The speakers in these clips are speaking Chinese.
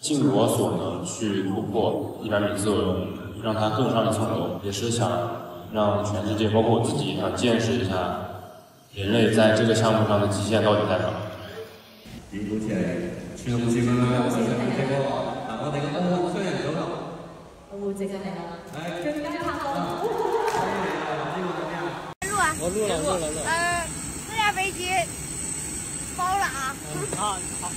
尽我所能去突破一百米自由泳，让它更上一层楼，也是想让全世界，包括我自己，想见识一下人类在这个项目上的极限到底在哪。今天，今天我今了，录了，录了，录了。呃，这件围巾包了啊。啊，好，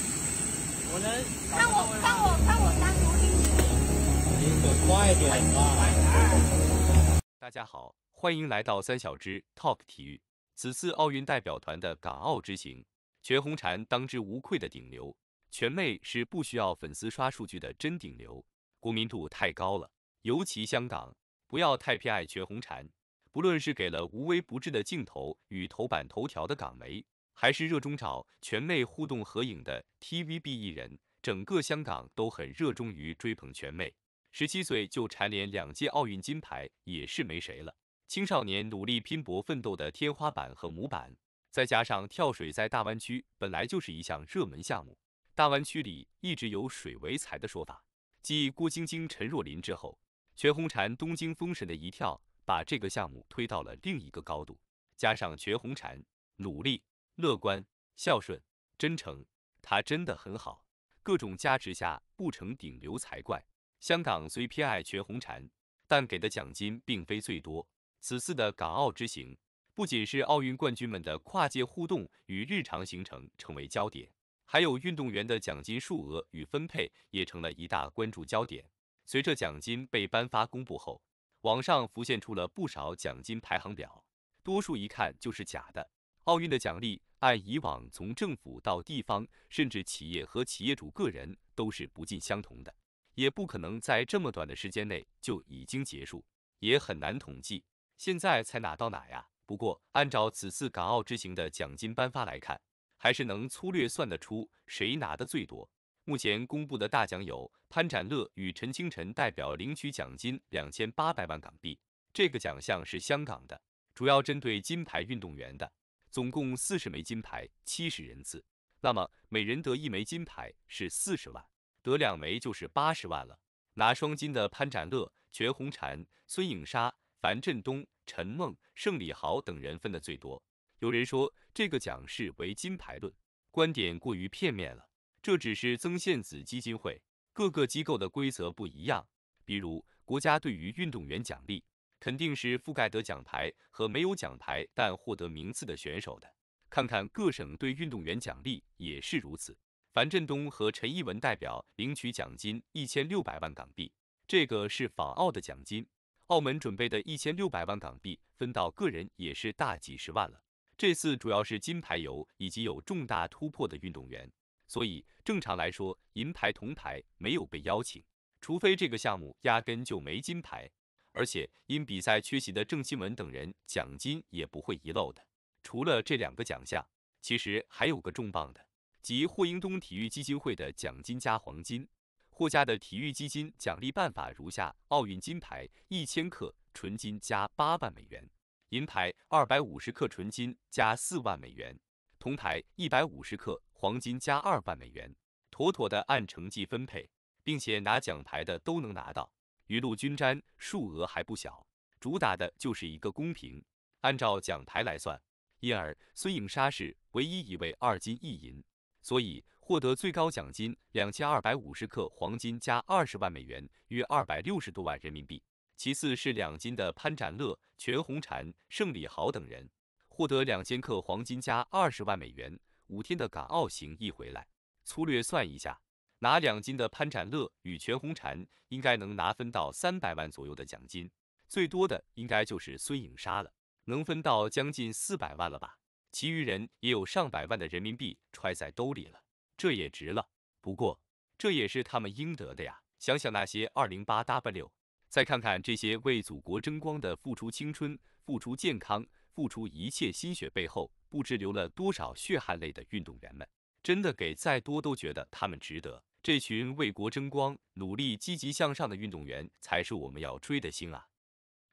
我能。看我，看我，看我！独公起。你可快点吧！大家好，欢迎来到三小只 Talk 体育。此次奥运代表团的港澳之行，全红婵当之无愧的顶流，全妹是不需要粉丝刷数据的真顶流，国民度太高了。尤其香港，不要太偏爱全红婵，不论是给了无微不至的镜头与头版头条的港媒，还是热衷找全妹互动合影的 TVB 艺人。整个香港都很热衷于追捧全妹，十七岁就蝉联两届奥运金牌也是没谁了。青少年努力拼搏奋斗的天花板和模板，再加上跳水在大湾区本来就是一项热门项目，大湾区里一直有“水为财”的说法。继郭晶晶、陈若琳之后，全红婵东京封神的一跳，把这个项目推到了另一个高度。加上全红婵努力、乐观、孝顺、真诚，她真的很好。各种加持下，不成顶流才怪。香港虽偏爱全红婵，但给的奖金并非最多。此次的港澳之行，不仅是奥运冠军们的跨界互动与日常行程成为焦点，还有运动员的奖金数额与分配也成了一大关注焦点。随着奖金被颁发公布后，网上浮现出了不少奖金排行表，多数一看就是假的。奥运的奖励按以往，从政府到地方，甚至企业和企业主个人都是不尽相同的，也不可能在这么短的时间内就已经结束，也很难统计。现在才哪到哪呀？不过，按照此次港澳之行的奖金颁发来看，还是能粗略算得出谁拿的最多。目前公布的大奖有潘展乐与陈清晨代表领取奖金两千八百万港币，这个奖项是香港的，主要针对金牌运动员的。总共四十枚金牌，七十人次。那么每人得一枚金牌是四十万，得两枚就是八十万了。拿双金的潘展乐、全红婵、孙颖莎、樊振东、陈梦、盛李豪等人分的最多。有人说这个奖是为金牌论，观点过于片面了。这只是曾宪梓基金会各个机构的规则不一样，比如国家对于运动员奖励。肯定是覆盖得奖牌和没有奖牌但获得名次的选手的。看看各省对运动员奖励也是如此。樊振东和陈一文代表领取奖金一千六百万港币，这个是访澳的奖金。澳门准备的一千六百万港币分到个人也是大几十万了。这次主要是金牌游以及有重大突破的运动员，所以正常来说银牌铜牌没有被邀请，除非这个项目压根就没金牌。而且因比赛缺席的郑钦文等人奖金也不会遗漏的。除了这两个奖项，其实还有个重磅的，即霍英东体育基金会的奖金加黄金。霍家的体育基金奖励办法如下：奥运金牌一千克纯金加八万美元，银牌二百五十克纯金加四万美元，铜牌一百五十克黄金加二万美元，妥妥的按成绩分配，并且拿奖牌的都能拿到。雨露均沾，数额还不小，主打的就是一个公平。按照奖牌来算，因而孙颖莎是唯一一位二金一银，所以获得最高奖金两千二百五十克黄金加二十万美元，约二百六十多万人民币。其次是两金的潘展乐、全红婵、盛李豪等人，获得两千克黄金加二十万美元。五天的港澳行一回来，粗略算一下。拿两金的潘展乐与全红婵应该能拿分到三百万左右的奖金，最多的应该就是孙颖莎了，能分到将近四百万了吧？其余人也有上百万的人民币揣在兜里了，这也值了。不过这也是他们应得的呀。想想那些二零八 W，再看看这些为祖国争光的付出青春、付出健康、付出一切心血背后，不知流了多少血汗泪的运动员们，真的给再多都觉得他们值得。这群为国争光、努力积极向上的运动员才是我们要追的星啊！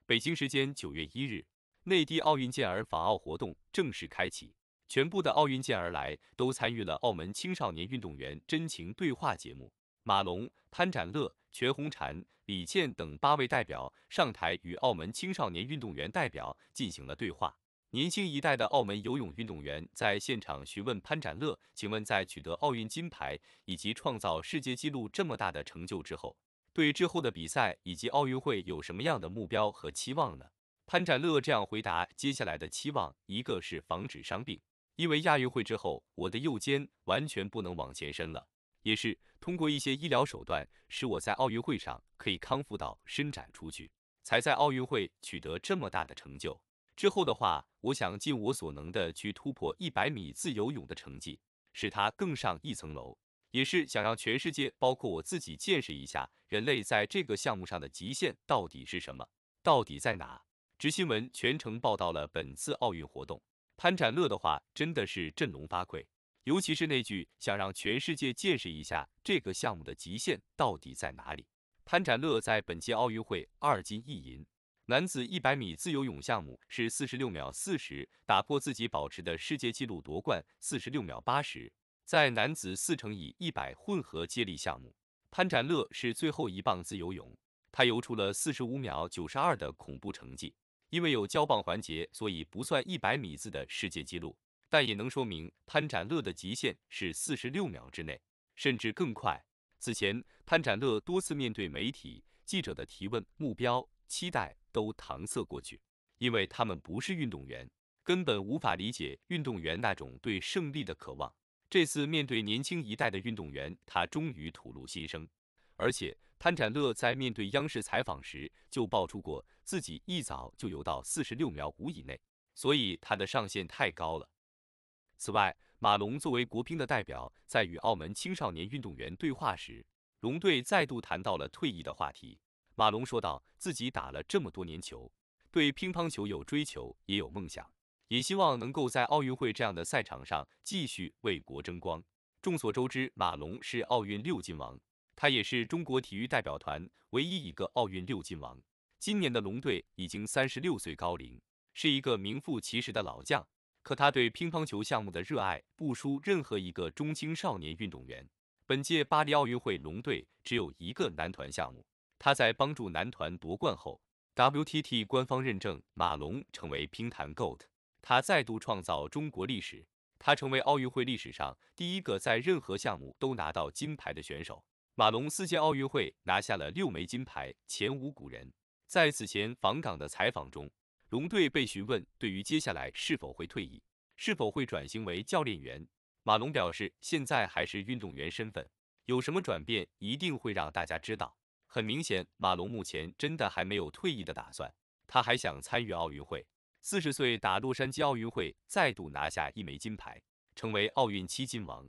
北京时间九月一日，内地奥运健儿访澳活动正式开启，全部的奥运健儿来都参与了澳门青少年运动员真情对话节目。马龙、潘展乐、全红婵、李倩等八位代表上台与澳门青少年运动员代表进行了对话。年轻一代的澳门游泳运动员在现场询问潘展乐：“请问，在取得奥运金牌以及创造世界纪录这么大的成就之后，对之后的比赛以及奥运会有什么样的目标和期望呢？”潘展乐这样回答：“接下来的期望，一个是防止伤病，因为亚运会之后我的右肩完全不能往前伸了，也是通过一些医疗手段，使我在奥运会上可以康复到伸展出去，才在奥运会取得这么大的成就。”之后的话，我想尽我所能的去突破一百米自由泳的成绩，使它更上一层楼，也是想让全世界，包括我自己，见识一下人类在这个项目上的极限到底是什么，到底在哪。直新闻全程报道了本次奥运活动，潘展乐的话真的是振聋发聩，尤其是那句想让全世界见识一下这个项目的极限到底在哪里。潘展乐在本届奥运会二金一银。男子一百米自由泳项目是四十六秒四十，打破自己保持的世界纪录夺冠。四十六秒八十，在男子四乘以一百混合接力项目，潘展乐是最后一棒自由泳，他游出了四十五秒九十二的恐怖成绩。因为有交棒环节，所以不算一百米字的世界纪录，但也能说明潘展乐的极限是四十六秒之内，甚至更快。此前，潘展乐多次面对媒体记者的提问，目标期待。都搪塞过去，因为他们不是运动员，根本无法理解运动员那种对胜利的渴望。这次面对年轻一代的运动员，他终于吐露心声。而且，潘展乐在面对央视采访时就爆出过自己一早就游到四十六秒五以内，所以他的上限太高了。此外，马龙作为国乒的代表，在与澳门青少年运动员对话时，龙队再度谈到了退役的话题。马龙说道：“自己打了这么多年球，对乒乓球有追求，也有梦想，也希望能够在奥运会这样的赛场上继续为国争光。”众所周知，马龙是奥运六金王，他也是中国体育代表团唯一一个奥运六金王。今年的龙队已经三十六岁高龄，是一个名副其实的老将。可他对乒乓球项目的热爱不输任何一个中青少年运动员。本届巴黎奥运会，龙队只有一个男团项目。他在帮助男团夺冠后，WTT 官方认证马龙成为乒坛 GOAT，他再度创造中国历史，他成为奥运会历史上第一个在任何项目都拿到金牌的选手。马龙四届奥运会拿下了六枚金牌，前无古人。在此前访港的采访中，龙队被询问对于接下来是否会退役，是否会转型为教练员，马龙表示现在还是运动员身份，有什么转变一定会让大家知道。很明显，马龙目前真的还没有退役的打算，他还想参与奥运会。四十岁打洛杉矶奥运会，再度拿下一枚金牌，成为奥运七金王。